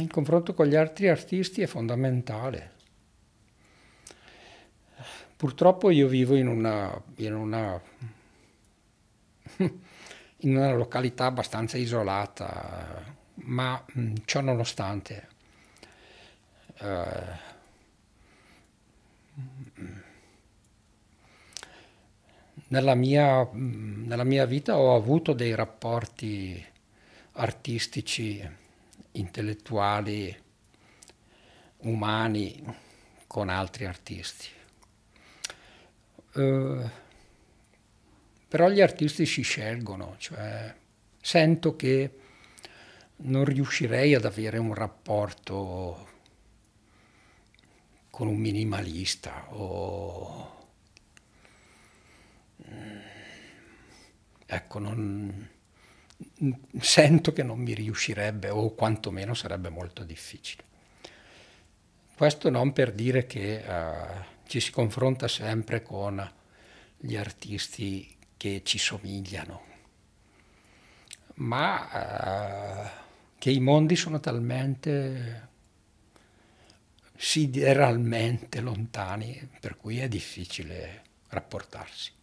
il confronto con gli altri artisti è fondamentale. Purtroppo io vivo in una, in una, in una località abbastanza isolata, ma mm, ciò nonostante eh, nella, mia, mm, nella mia vita ho avuto dei rapporti artistici intellettuali umani con altri artisti. Eh, però gli artisti si scelgono, cioè sento che non riuscirei ad avere un rapporto con un minimalista o... Ecco, non sento che non mi riuscirebbe o quantomeno sarebbe molto difficile. Questo non per dire che uh, ci si confronta sempre con gli artisti che ci somigliano, ma uh, che i mondi sono talmente sideralmente lontani per cui è difficile rapportarsi.